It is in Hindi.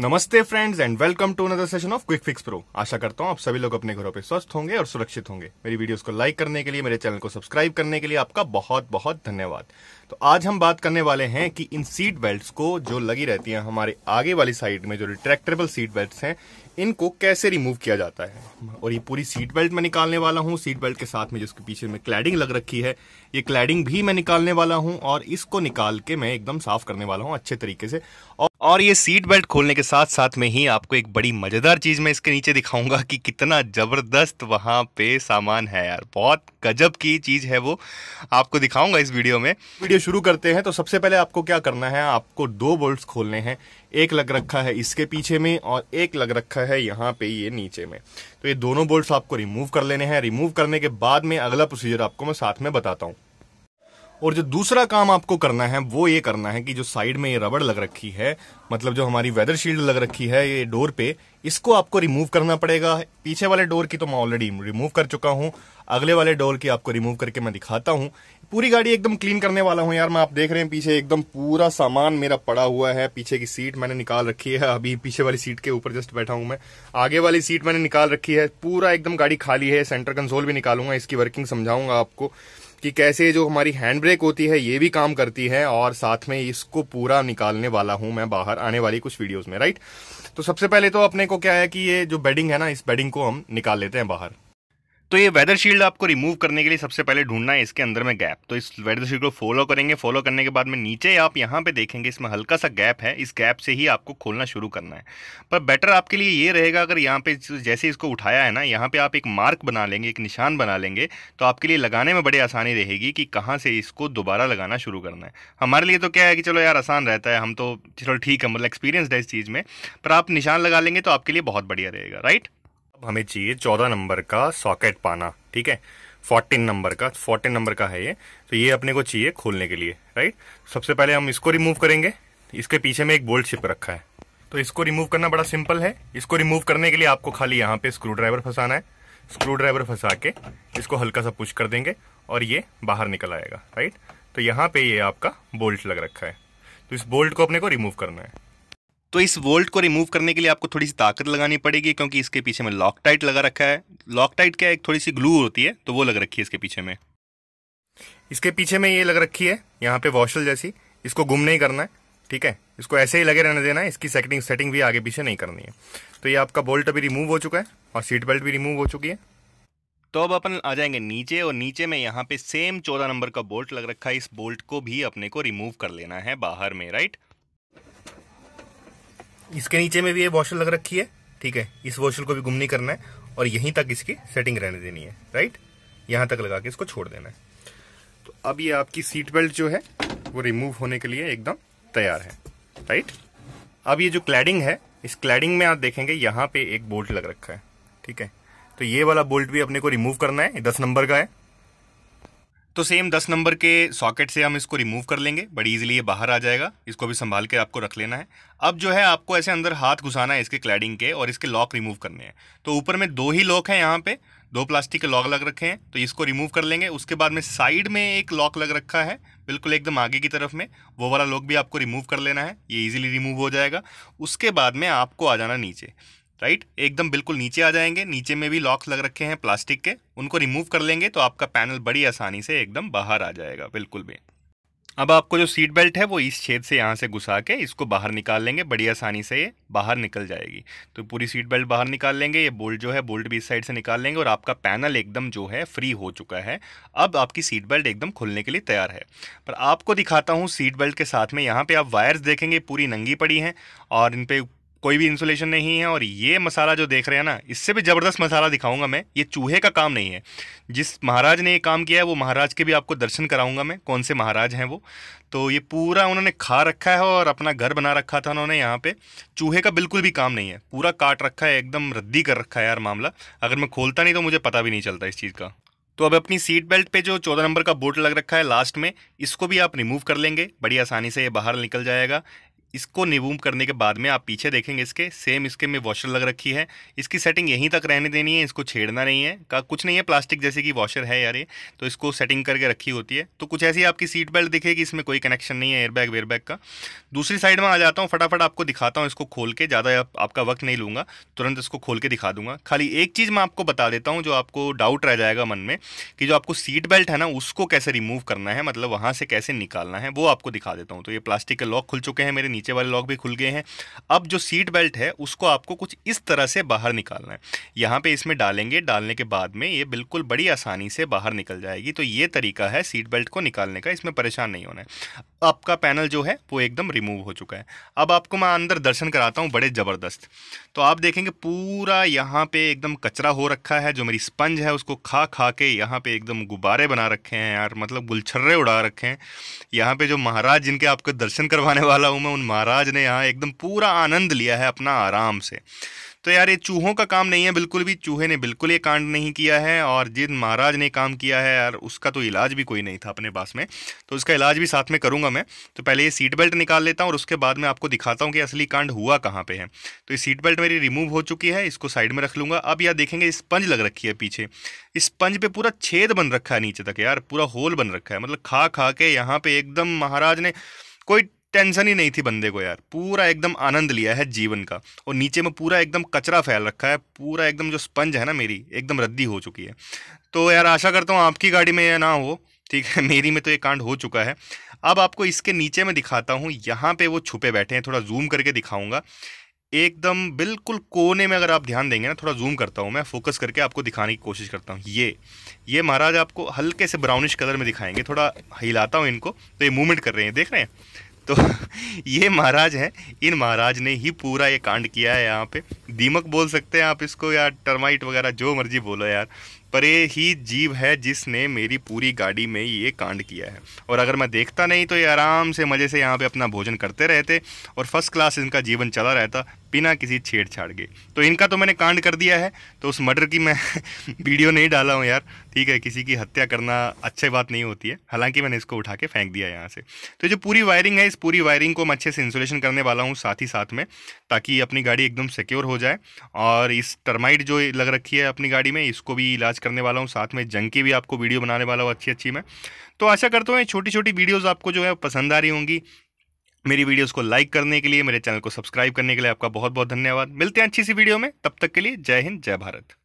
नमस्ते friends and welcome to another session of quick fix pro आशा करता हूं आप सभी लोग अपने घरों पे स्वस्थ होंगे और सुरक्षित होंगे मेरी वीडियोस को लाइक करने के लिए मेरे चैनल को सब्सक्राइब करने के लिए आपका बहुत बहुत धन्यवाद तो आज हम बात करने वाले हैं कि इन सीट बेल्ट को जो लगी रहती है हमारे आगे वाली साइड में जो रिट्रैक्टेबल सीट बेल्ट हैं इनको कैसे रिमूव किया जाता है और ये पूरी सीट बेल्ट मैं निकालने वाला हूँ सीट बेल्ट के साथ में जिसके पीछे में क्लैडिंग लग रखी है ये क्लैडिंग भी मैं निकालने वाला हूँ और इसको निकाल के मैं एकदम साफ करने वाला हूँ अच्छे तरीके से और ये सीट बेल्ट खोलने के साथ साथ में ही आपको एक बड़ी मज़ेदार चीज़ मैं इसके नीचे दिखाऊंगा कि कितना ज़बरदस्त वहां पे सामान है यार बहुत गजब की चीज़ है वो आपको दिखाऊंगा इस वीडियो में वीडियो चलिए शुरू करते हैं तो सबसे पहले आपको क्या करना है आपको दो बोल्ट खोलने हैं एक लग रखा है इसके पीछे में और एक लग रखा है यहाँ पे ये नीचे में तो ये दोनों बोल्ट आपको रिमूव कर लेने हैं रिमूव करने के बाद में अगला प्रोसीजर आपको मैं साथ में बताता हूँ और जो दूसरा काम आपको करना है वो ये करना है कि जो साइड में ये रबड़ लग रखी है मतलब जो हमारी वेदर शील्ड लग रखी है ये डोर पे इसको आपको रिमूव करना पड़ेगा पीछे वाले डोर की तो मैं ऑलरेडी रिमूव कर चुका हूँ अगले वाले डोर की आपको रिमूव करके मैं दिखाता हूँ पूरी गाड़ी एकदम क्लीन करने वाला हूँ यार मैं आप देख रहे हैं पीछे एकदम पूरा सामान मेरा पड़ा हुआ है पीछे की सीट मैंने निकाल रखी है अभी पीछे वाली सीट के ऊपर जस्ट बैठा हूँ मैं आगे वाली सीट मैंने निकाल रखी है पूरा एकदम गाड़ी खाली है सेंटर कंसोल भी निकालूंगा इसकी वर्किंग समझाऊंगा आपको कि कैसे जो हमारी हैंड ब्रेक होती है ये भी काम करती है और साथ में इसको पूरा निकालने वाला हूं मैं बाहर आने वाली कुछ वीडियोस में राइट तो सबसे पहले तो अपने को क्या है कि ये जो बेडिंग है ना इस बेडिंग को हम निकाल लेते हैं बाहर तो ये वेदर शील्ड आपको रिमूव करने के लिए सबसे पहले ढूंढना है इसके अंदर में गैप तो इस वेदर शील्ड को फॉलो करेंगे फॉलो करने के बाद में नीचे आप यहाँ पे देखेंगे इसमें हल्का सा गैप है इस गैप से ही आपको खोलना शुरू करना है पर बेटर आपके लिए ये रहेगा अगर यहाँ पे जैसे इसको उठाया है ना यहाँ पे आप एक मार्क बना लेंगे एक निशान बना लेंगे तो आपके लिए लगाने में बड़ी आसानी रहेगी कि कहाँ से इसको दोबारा लगाना शुरू करना है हमारे लिए तो क्या है कि चलो यार आसान रहता है हम तो चलो ठीक है मतलब एक्सपीरियंस है इस चीज़ में पर आप निशान लगा लेंगे तो आपके लिए बहुत बढ़िया रहेगा राइट अब हमें चाहिए चौदह नंबर का सॉकेट पाना ठीक है फोर्टीन नंबर का फोर्टीन नंबर का है ये तो ये अपने को चाहिए खोलने के लिए राइट सबसे पहले हम इसको रिमूव करेंगे इसके पीछे में एक बोल्ट शिप रखा है तो इसको रिमूव करना बड़ा सिंपल है इसको रिमूव करने के लिए आपको खाली यहाँ पे स्क्रू ड्राइवर फंसाना है स्क्रू ड्राइवर फंसा के इसको हल्का सा पुश कर देंगे और ये बाहर निकल आएगा राइट तो यहाँ पे ये आपका बोल्ट लग रखा है तो इस बोल्ट को अपने को रिमूव करना है तो इस वोल्ट को रिमूव करने के लिए आपको थोड़ी सी ताकत लगानी पड़ेगी क्योंकि इसके पीछे में लॉक टाइट लगा रखा है लॉक टाइट क्या एक थोड़ी सी ग्लू होती है तो वो लग रखी है इसके पीछे में इसके पीछे में ये लग रखी है यहाँ पे वॉशल जैसी इसको गुम नहीं करना है ठीक है इसको ऐसे ही लगे रहने देना है इसकी सेटिंग सेटिंग भी आगे पीछे नहीं करनी है तो ये आपका बोल्ट अभी रिमूव हो चुका है और सीट बेल्ट भी रिमूव हो चुकी है तो अब अपन आ जाएंगे नीचे और नीचे में यहाँ पे सेम चौदह नंबर का बोल्ट लग रखा है इस बोल्ट को भी अपने को रिमूव कर लेना है बाहर में राइट इसके नीचे में भी ये वॉशर लग रखी है ठीक है इस वॉशर को भी गुम नहीं करना है और यहीं तक इसकी सेटिंग रहने देनी है राइट यहां तक लगा के इसको छोड़ देना है तो अब ये आपकी सीट बेल्ट जो है वो रिमूव होने के लिए एकदम तैयार है राइट अब ये जो क्लैडिंग है इस क्लैडिंग में आप देखेंगे यहाँ पे एक बोल्ट लग रखा है ठीक है तो ये वाला बोल्ट भी अपने को रिमूव करना है दस नंबर का है तो सेम दस नंबर के सॉकेट से हम इसको रिमूव कर लेंगे बड़ी इजीली ये बाहर आ जाएगा इसको भी संभाल के आपको रख लेना है अब जो है आपको ऐसे अंदर हाथ घुसाना है इसके क्लैडिंग के और इसके लॉक रिमूव करने हैं तो ऊपर में दो ही लॉक हैं यहाँ पे दो प्लास्टिक के लॉक लग रखे हैं तो इसको रिमूव कर लेंगे उसके बाद में साइड में एक लॉक लग रखा है बिल्कुल एकदम आगे की तरफ में वो वाला लॉक भी आपको रिमूव कर लेना है ये इजीली रिमूव हो जाएगा उसके बाद में आपको आ जाना नीचे राइट एकदम बिल्कुल नीचे आ जाएंगे नीचे में भी लॉक्स लग रखे हैं प्लास्टिक के उनको रिमूव कर लेंगे तो आपका पैनल बड़ी आसानी से एकदम बाहर आ जाएगा बिल्कुल भी अब आपको जो सीट बेल्ट है वो इस छेद से यहाँ से घुसा के इसको बाहर निकाल लेंगे बड़ी आसानी से ये बाहर निकल जाएगी तो पूरी सीट बेल्ट बाहर निकाल लेंगे ये बोल्ट जो है बोल्ट भी इस साइड से निकाल लेंगे और आपका पैनल एकदम जो है फ्री हो चुका है अब आपकी सीट बेल्ट एकदम खुलने के लिए तैयार है पर आपको दिखाता हूँ सीट बेल्ट के साथ में यहाँ पर आप वायर्स देखेंगे पूरी नंगी पड़ी हैं और इन पर कोई भी इंसुलेशन नहीं है और ये मसाला जो देख रहे हैं ना इससे भी ज़बरदस्त मसाला दिखाऊंगा मैं ये चूहे का काम नहीं है जिस महाराज ने ये काम किया है वो महाराज के भी आपको दर्शन कराऊंगा मैं कौन से महाराज हैं वो तो ये पूरा उन्होंने खा रखा है और अपना घर बना रखा था उन्होंने यहाँ पे चूहे का बिल्कुल भी काम नहीं है पूरा काट रखा है एकदम रद्दी कर रखा है यार मामला अगर मैं खोलता नहीं तो मुझे पता भी नहीं चलता इस चीज़ का तो अब अपनी सीट बेल्ट पे जो चौदह नंबर का बोर्ड लग रखा है लास्ट में इसको भी आप रिमूव कर लेंगे बड़ी आसानी से ये बाहर निकल जाएगा इसको निवूम करने के बाद में आप पीछे देखेंगे इसके सेम इसके में वॉशर लग रखी है इसकी सेटिंग यहीं तक रहने देनी है इसको छेड़ना नहीं है का कुछ नहीं है प्लास्टिक जैसे कि वॉशर है यार ये तो इसको सेटिंग करके रखी होती है तो कुछ ऐसी आपकी सीट बेल्ट दिखेगी इसमें कोई कनेक्शन नहीं है एयरबैग वेयरबैग का दूसरी साइड में आ जाता हूँ फटाफट आपको दिखाता हूँ इसको खोल के ज़्यादा आप, आपका वक्त नहीं लूँगा तुरंत इसको खोल के दिखा दूंगा खाली एक चीज़ मैं आपको बता देता हूँ जो आपको डाउट रह जाएगा मन में कि जो आपको सीट बेल्ट है ना उसको कैसे रिमूव करना है मतलब वहाँ से कैसे निकालना है वो आपको दिखा देता हूँ तो ये प्लास्टिक के लॉक खुल चुके हैं मेरे नीचे वाले लॉक भी खुल गए हैं अब जो सीट बेल्ट है उसको आपको कुछ इस तरह से बाहर निकालना है यहाँ पे इसमें डालेंगे डालने के बाद में ये बिल्कुल बड़ी आसानी से बाहर निकल जाएगी तो ये तरीका है सीट बेल्ट को निकालने का इसमें परेशान नहीं होना है आपका पैनल जो है वो एकदम रिमूव हो चुका है अब आपको मैं अंदर दर्शन कराता हूँ बड़े ज़बरदस्त तो आप देखेंगे पूरा यहाँ पर एकदम कचरा हो रखा है जो मेरी स्पंज है उसको खा खा के यहाँ पर एकदम गुब्बारे बना रखे हैं यार मतलब गुलछर्रे उड़ा रखे हैं यहाँ पर जो महाराज जिनके आपको दर्शन करवाने वाला हूँ मैं उन महाराज ने यहाँ एकदम पूरा आनंद लिया है अपना आराम से तो यार ये चूहों का काम नहीं है बिल्कुल भी चूहे ने बिल्कुल ये कांड नहीं किया है और जिन महाराज ने काम किया है यार उसका तो इलाज भी कोई नहीं था अपने पास में तो उसका इलाज भी साथ में करूँगा मैं तो पहले ये सीट बेल्ट निकाल लेता हूँ और उसके बाद में आपको दिखाता हूँ कि असली कांड हुआ कहाँ पर है तो ये सीट बेल्ट मेरी रिमूव हो चुकी है इसको साइड में रख लूँगा अब यार देखेंगे स्पंज लग रखी है पीछे स्पंज पर पूरा छेद बन रखा है नीचे तक यार पूरा होल बन रखा है मतलब खा खा के यहाँ पे एकदम महाराज ने कोई टेंशन ही नहीं थी बंदे को यार पूरा एकदम आनंद लिया है जीवन का और नीचे में पूरा एकदम कचरा फैल रखा है पूरा एकदम जो स्पंज है ना मेरी एकदम रद्दी हो चुकी है तो यार आशा करता हूँ आपकी गाड़ी में यह ना हो ठीक है मेरी में तो ये कांड हो चुका है अब आपको इसके नीचे में दिखाता हूँ यहाँ पे वो छुपे बैठे हैं थोड़ा जूम करके दिखाऊंगा एकदम बिल्कुल कोने में अगर आप ध्यान देंगे ना थोड़ा जूम करता हूँ मैं फोकस करके आपको दिखाने की कोशिश करता हूँ ये ये महाराज आपको हल्के से ब्राउनिश कलर में दिखाएंगे थोड़ा हिलाता हूँ इनको तो ये मूवमेंट कर रहे हैं देख रहे हैं तो ये महाराज हैं इन महाराज ने ही पूरा ये कांड किया है यहाँ पे दीमक बोल सकते हैं आप इसको या टर्माइट वगैरह जो मर्जी बोलो यार पर ये ही जीव है जिसने मेरी पूरी गाड़ी में ये कांड किया है और अगर मैं देखता नहीं तो ये आराम से मज़े से यहाँ पे अपना भोजन करते रहते और फर्स्ट क्लास इनका जीवन चला रहता बिना किसी छेड़छाड़ के तो इनका तो मैंने कांड कर दिया है तो उस मर्डर की मैं वीडियो नहीं डाला हूँ यार ठीक है किसी की हत्या करना अच्छी बात नहीं होती है हालांकि मैंने इसको उठा के फेंक दिया यहाँ से तो जो पूरी वायरिंग है इस पूरी वायरिंग को मैं अच्छे से इंसुलेशन करने वाला हूँ साथ ही साथ में ताकि अपनी गाड़ी एकदम सिक्योर हो जाए और इस टर्माइट जो लग रखी है अपनी गाड़ी में इसको भी इलाज करने वाला हूँ साथ में जंग की भी आपको वीडियो बनाने वाला हूँ अच्छी अच्छी मैं तो आशा करता हूँ छोटी छोटी वीडियोज़ आपको जो है पसंद आ रही होंगी मेरी वीडियोस को लाइक करने के लिए मेरे चैनल को सब्सक्राइब करने के लिए आपका बहुत बहुत धन्यवाद मिलते हैं अच्छी सी वीडियो में तब तक के लिए जय हिंद जय भारत